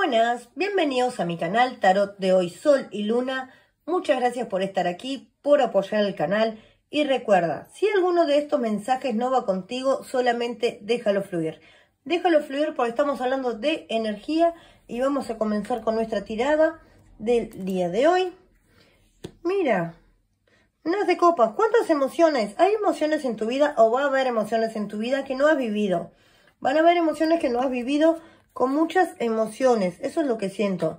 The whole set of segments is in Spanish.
Buenas, bienvenidos a mi canal Tarot de hoy Sol y Luna. Muchas gracias por estar aquí, por apoyar el canal y recuerda, si alguno de estos mensajes no va contigo, solamente déjalo fluir. Déjalo fluir porque estamos hablando de energía y vamos a comenzar con nuestra tirada del día de hoy. Mira, no de copas, ¿cuántas emociones? ¿Hay emociones en tu vida o va a haber emociones en tu vida que no has vivido? Van a haber emociones que no has vivido con muchas emociones, eso es lo que siento.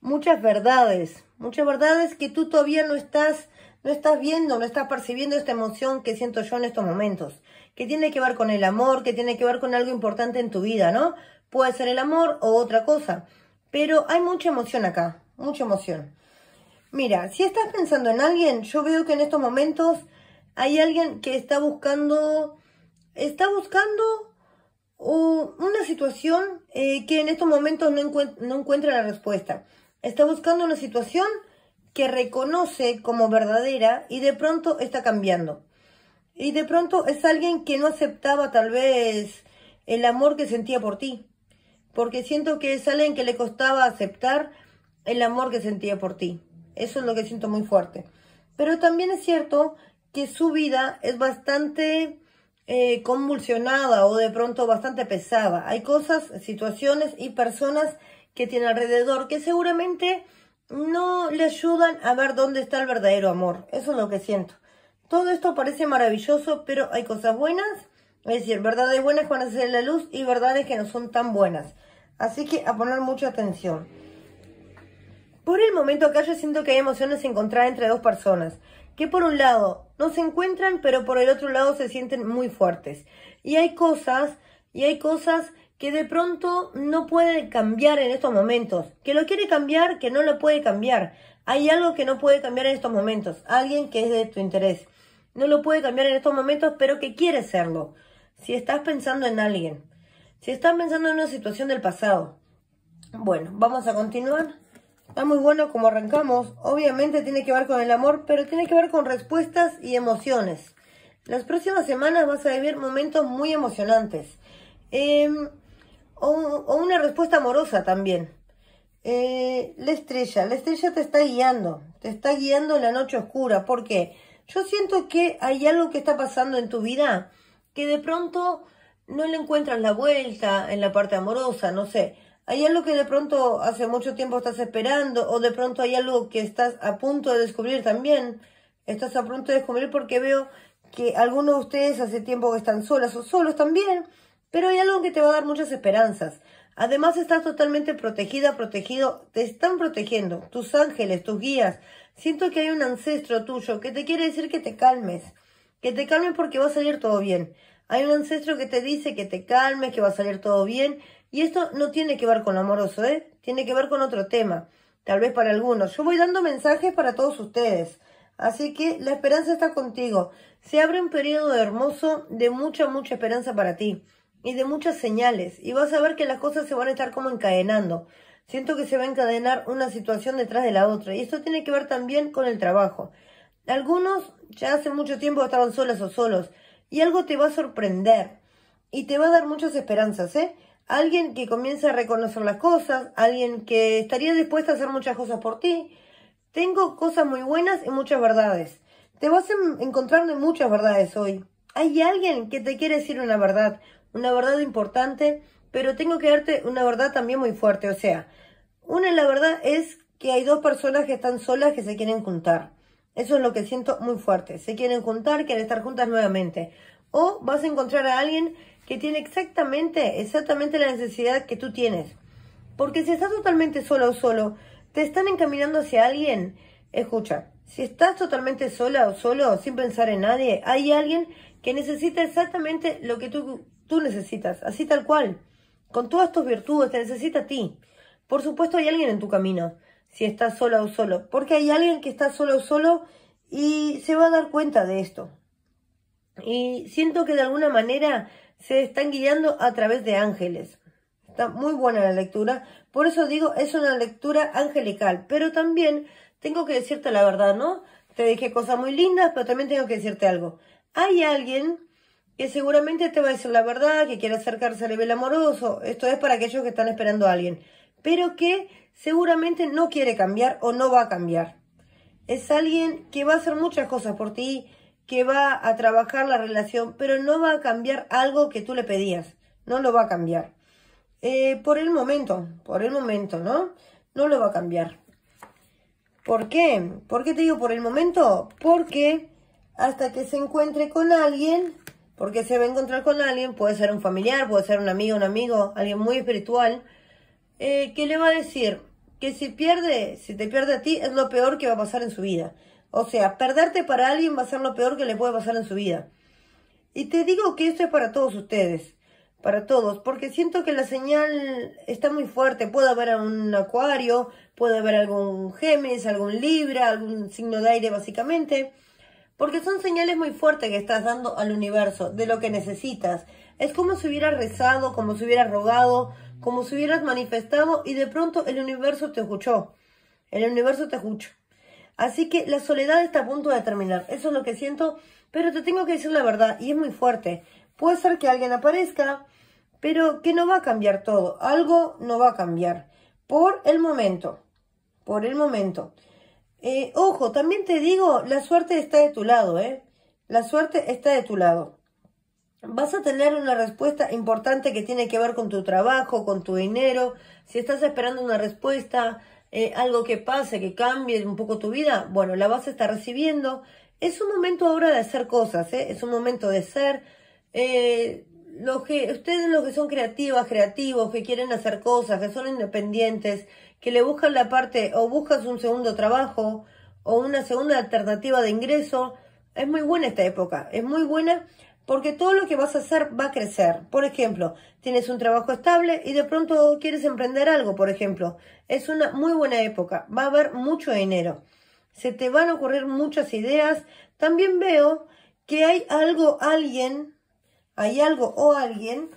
Muchas verdades, muchas verdades que tú todavía no estás, no estás viendo, no estás percibiendo esta emoción que siento yo en estos momentos, que tiene que ver con el amor, que tiene que ver con algo importante en tu vida, ¿no? Puede ser el amor o otra cosa, pero hay mucha emoción acá, mucha emoción. Mira, si estás pensando en alguien, yo veo que en estos momentos hay alguien que está buscando, está buscando una situación eh, que en estos momentos no, no encuentra la respuesta. Está buscando una situación que reconoce como verdadera y de pronto está cambiando. Y de pronto es alguien que no aceptaba tal vez el amor que sentía por ti. Porque siento que es alguien que le costaba aceptar el amor que sentía por ti. Eso es lo que siento muy fuerte. Pero también es cierto que su vida es bastante eh, convulsionada o de pronto bastante pesada. Hay cosas, situaciones y personas que tiene alrededor que seguramente no le ayudan a ver dónde está el verdadero amor. Eso es lo que siento. Todo esto parece maravilloso, pero hay cosas buenas. Es decir, verdades buenas cuando se la luz y verdades que no son tan buenas. Así que a poner mucha atención. Por el momento acá yo siento que hay emociones encontradas entre dos personas que por un lado no se encuentran, pero por el otro lado se sienten muy fuertes. Y hay cosas, y hay cosas que de pronto no pueden cambiar en estos momentos. Que lo quiere cambiar, que no lo puede cambiar. Hay algo que no puede cambiar en estos momentos. Alguien que es de tu interés. No lo puede cambiar en estos momentos, pero que quiere serlo. Si estás pensando en alguien. Si estás pensando en una situación del pasado. Bueno, vamos a continuar. Está muy bueno como arrancamos. Obviamente tiene que ver con el amor, pero tiene que ver con respuestas y emociones. Las próximas semanas vas a vivir momentos muy emocionantes. Em, o, una respuesta amorosa también. Eh, la estrella. La estrella te está guiando. Te está guiando en la noche oscura. ¿Por qué? Yo siento que hay algo que está pasando en tu vida que de pronto no le encuentras la vuelta en la parte amorosa, no sé. Hay algo que de pronto hace mucho tiempo estás esperando o de pronto hay algo que estás a punto de descubrir también. Estás a punto de descubrir porque veo que algunos de ustedes hace tiempo que están solas o solos también, pero hay algo que te va a dar muchas esperanzas. Además estás totalmente protegida, protegido, te están protegiendo, tus ángeles, tus guías. Siento que hay un ancestro tuyo que te quiere decir que te calmes, que te calmes porque va a salir todo bien. Hay un ancestro que te dice que te calmes, que va a salir todo bien, y esto no tiene que ver con amoroso, ¿eh? Tiene que ver con otro tema, tal vez para algunos. Yo voy dando mensajes para todos ustedes. Así que la esperanza está contigo. Se abre un periodo hermoso de mucha, mucha esperanza para ti y de muchas señales. Y vas a ver que las cosas se van a estar como encadenando. Siento que se va a encadenar una situación detrás de la otra. Y esto tiene que ver también con el trabajo. Algunos ya hace mucho tiempo estaban solas o solos. Y algo te va a sorprender. Y te va a dar muchas esperanzas, ¿eh? alguien que comienza a reconocer las cosas, alguien que estaría dispuesto a hacer muchas cosas por ti. Tengo cosas muy buenas y muchas verdades. Te vas a encontrar muchas verdades hoy. Hay alguien que te quiere decir una verdad, una verdad importante, pero tengo que darte una verdad también muy fuerte. O sea, una la verdad es que hay dos personas que están solas que se quieren juntar. Eso es lo que siento muy fuerte. Se quieren juntar, quieren estar juntas nuevamente. O vas a encontrar a alguien que tiene exactamente, exactamente la necesidad que tú tienes. Porque si estás totalmente sola o solo, te están encaminando hacia alguien. Escucha, si estás totalmente sola o solo, sin pensar en nadie, hay alguien que necesita exactamente lo que tú, necesitas, así tal cual. Con todas tus virtudes, te necesita a ti. Por supuesto hay alguien en tu camino, si estás sola o solo, porque hay alguien que está solo o solo y se va a dar cuenta de esto. Y siento que de alguna manera se están guiando a través de ángeles. Está muy buena la lectura. Por eso digo, es una lectura angelical. Pero también tengo que decirte la verdad, ¿no? Te dije cosas muy lindas, pero también tengo que decirte algo. Hay alguien que seguramente te va a decir la verdad, que quiere acercarse a nivel amoroso. Esto es para aquellos que están esperando a alguien. Pero que seguramente no quiere cambiar o no va a cambiar. Es alguien que va a hacer muchas cosas por ti, que va a trabajar la relación, pero no va a cambiar algo que tú le pedías. No lo va a cambiar. Eh, por el momento, por el momento, ¿no? No lo va a cambiar. ¿Por qué? ¿Por qué te digo por el momento? Porque hasta que se encuentre con alguien, porque se va a encontrar con alguien, puede ser un familiar, puede ser un amigo, un amigo, alguien muy espiritual, eh, que le va a decir que si pierde, si te pierde a ti, es lo peor que va a pasar en su vida. O sea, perderte para alguien va a ser lo peor que le puede pasar en su vida. Y te digo que esto es para todos ustedes, para todos, porque siento que la señal está muy fuerte. Puede haber un acuario, puede haber algún Géminis, algún Libra, algún signo de aire básicamente. Porque son señales muy fuertes que estás dando al universo, de lo que necesitas. Es como si hubieras rezado, como si hubieras rogado, como si hubieras manifestado y de pronto el universo te escuchó. El universo te escuchó Así que la soledad está a punto de terminar. Eso es lo que siento, pero te tengo que decir la verdad y es muy fuerte. Puede ser que alguien aparezca, pero que no va a cambiar todo. Algo no va a cambiar. Por el momento. Por el momento. Eh, ojo, también te digo, la suerte está de tu lado, ¿eh? La suerte está de tu lado. Vas a tener una respuesta importante que tiene que ver con tu trabajo, con tu dinero. Si estás esperando una respuesta, eh, algo que pase, que cambie un poco tu vida, bueno, la vas a estar recibiendo. Es un momento ahora de hacer cosas, ¿eh? es un momento de ser. Eh, los que, ustedes los que son creativas, creativos, que quieren hacer cosas, que son independientes, que le buscan la parte o buscas un segundo trabajo o una segunda alternativa de ingreso, es muy buena esta época, es muy buena porque todo lo que vas a hacer va a crecer. Por ejemplo, tienes un trabajo estable y de pronto quieres emprender algo, por ejemplo. Es una muy buena época, va a haber mucho dinero. Se te van a ocurrir muchas ideas. También veo que hay algo, alguien, hay algo o alguien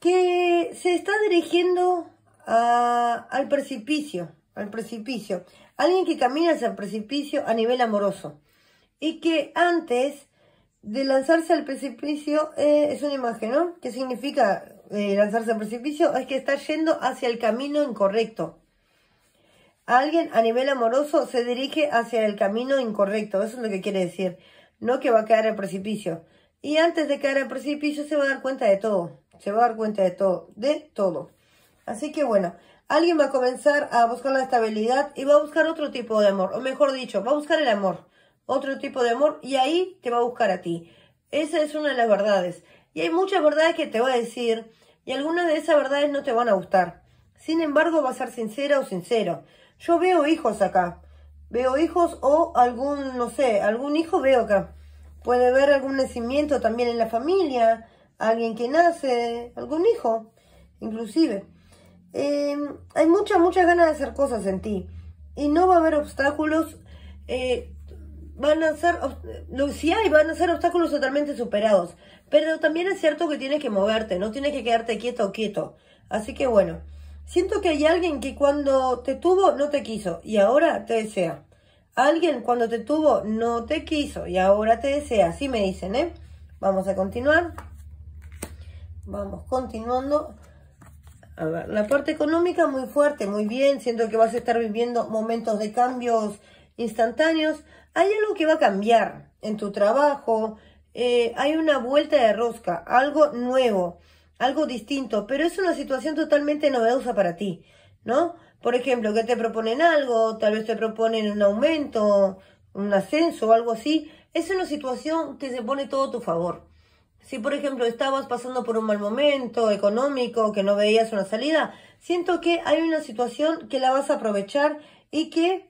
que se está dirigiendo al precipicio, al precipicio. Alguien que camina hacia el precipicio a nivel amoroso y que antes de lanzarse al precipicio eh, es una imagen, ¿no? ¿Qué significa eh, lanzarse al precipicio? Es que está yendo hacia el camino incorrecto. Alguien a nivel amoroso se dirige hacia el camino incorrecto, eso es lo que quiere decir, no que va a caer al precipicio. Y antes de caer al precipicio se va a dar cuenta de todo, se va a dar cuenta de todo, de todo. Así que bueno, alguien va a comenzar a buscar la estabilidad y va a buscar otro tipo de amor, o mejor dicho, va a buscar el amor otro tipo de amor y ahí te va a buscar a ti. Esa es una de las verdades. Y hay muchas verdades que te va a decir y algunas de esas verdades no te van a gustar. Sin embargo, va a ser sincera o sincero. Yo veo hijos acá. Veo hijos o algún, no sé, algún hijo veo acá. Puede haber algún nacimiento también en la familia, alguien que nace, algún hijo, inclusive. Em, hay muchas, muchas ganas de hacer cosas en ti. Y no va a haber obstáculos eh, van a ser, si hay, van a ser obstáculos totalmente superados. Pero también es cierto que tienes que moverte, no tienes que quedarte quieto o quieto. Así que bueno, siento que hay alguien que cuando te tuvo no te quiso y ahora te desea. Alguien cuando te tuvo no te quiso y ahora te desea. Así me dicen, ¿eh? Vamos a continuar. Vamos continuando. A ver, la parte económica muy fuerte, muy bien. Siento que vas a estar viviendo momentos de cambios instantáneos. Hay algo que va a cambiar en tu trabajo, eh, hay una vuelta de rosca, algo nuevo, algo distinto, pero es una situación totalmente novedosa para ti, ¿no? Por ejemplo, que te proponen algo, tal vez te proponen un aumento, un ascenso o algo así, es una situación que se pone todo a tu favor. Si, por ejemplo, estabas pasando por un mal momento económico, que no veías una salida, siento que hay una situación que la vas a aprovechar y que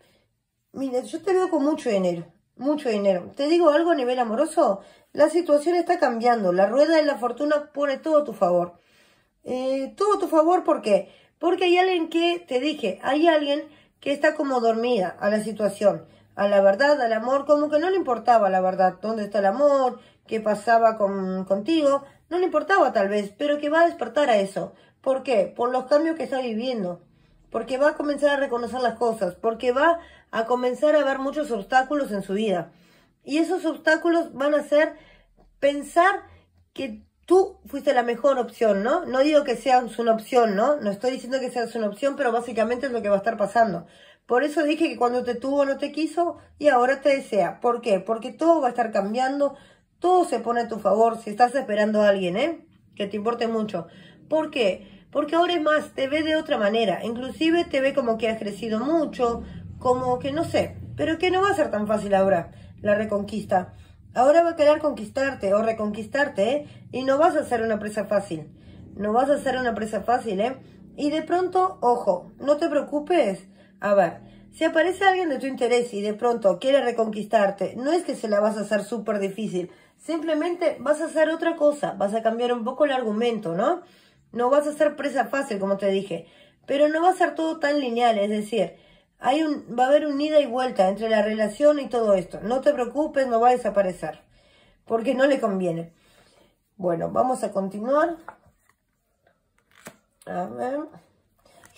Mira, yo te veo con mucho dinero, mucho dinero. Te digo algo a nivel amoroso, la situación está cambiando, la rueda de la fortuna pone todo a tu favor. Eh, todo a tu favor, ¿por qué? Porque hay alguien que, te dije, hay alguien que está como dormida a la situación, a la verdad, al amor, como que no le importaba la verdad, dónde está el amor, qué pasaba con, contigo, no le importaba tal vez, pero que va a despertar a eso. ¿Por qué? Por los cambios que está viviendo porque va a comenzar a reconocer las cosas, porque va a comenzar a ver muchos obstáculos en su vida. Y esos obstáculos van a ser pensar que tú fuiste la mejor opción, ¿no? No digo que seas una opción, ¿no? No estoy diciendo que seas una opción, pero básicamente es lo que va a estar pasando. Por eso dije que cuando te tuvo no te quiso y ahora te desea. ¿Por qué? Porque todo va a estar cambiando, todo se pone a tu favor si estás esperando a alguien, ¿eh? Que te importe mucho. ¿Por qué? porque ahora es más, te ve de otra manera, inclusive te ve como que has crecido mucho, como que no sé, pero que no va a ser tan fácil ahora la reconquista. Ahora va a querer conquistarte o reconquistarte, ¿eh? Y no vas a ser una presa fácil, no vas a ser una presa fácil, ¿eh? Y de pronto, ojo, no te preocupes, a ver, si aparece alguien de tu interés y de pronto quiere reconquistarte, no es que se la vas a hacer súper difícil, simplemente vas a hacer otra cosa, vas a cambiar un poco el argumento, ¿no? No vas a ser presa fácil, como te dije, pero no va a ser todo tan lineal, es decir, hay un, va a haber un ida y vuelta entre la relación y todo esto. No te preocupes, no va a desaparecer, porque no le conviene. Bueno, vamos a continuar. A ver.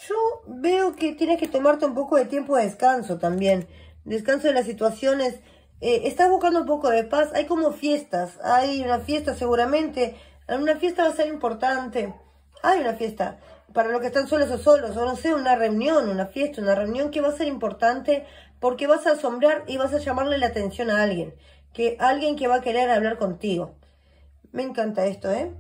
Yo veo que tienes que tomarte un poco de tiempo de descanso también. Descanso de las situaciones. Eh, estás buscando un poco de paz. Hay como fiestas. Hay una fiesta seguramente. Una fiesta va a ser importante hay una fiesta, para los que están solos o solos, o no sé, una reunión, una fiesta, una reunión que va a ser importante porque vas a asombrar y vas a llamarle la atención a alguien, que alguien que va a querer hablar contigo. Me encanta esto, ¿eh?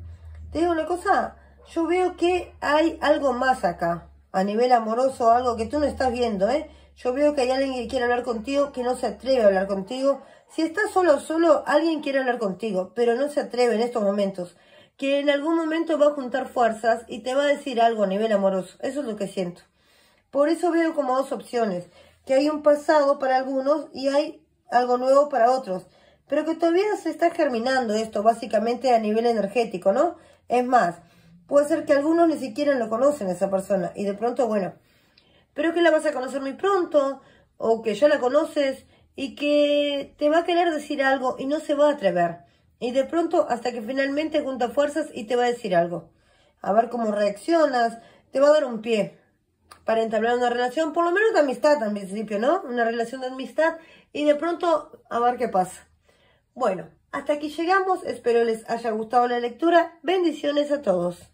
Te digo una cosa, yo veo que hay algo más acá, a nivel amoroso, algo que tú no estás viendo, ¿eh? Yo veo que hay alguien que quiere hablar contigo, que no se atreve a hablar contigo. Si estás solo o solo, alguien quiere hablar contigo, pero no se atreve en estos momentos que en algún momento va a juntar fuerzas y te va a decir algo a nivel amoroso. Eso es lo que siento. Por eso veo como dos opciones, que hay un pasado para algunos y hay algo nuevo para otros, pero que todavía se está germinando esto básicamente a nivel energético, ¿no? Es más, puede ser que algunos ni siquiera lo conocen a esa persona y de pronto, bueno, pero que la vas a conocer muy pronto o que ya la conoces y que te va a querer decir algo y no se va a atrever. Y de pronto hasta que finalmente junta fuerzas y te va a decir algo. A ver cómo reaccionas, te va a dar un pie para entablar una relación, por lo menos de amistad al principio, ¿no? Una relación de amistad y de pronto a ver qué pasa. Bueno, hasta aquí llegamos, espero les haya gustado la lectura. Bendiciones a todos.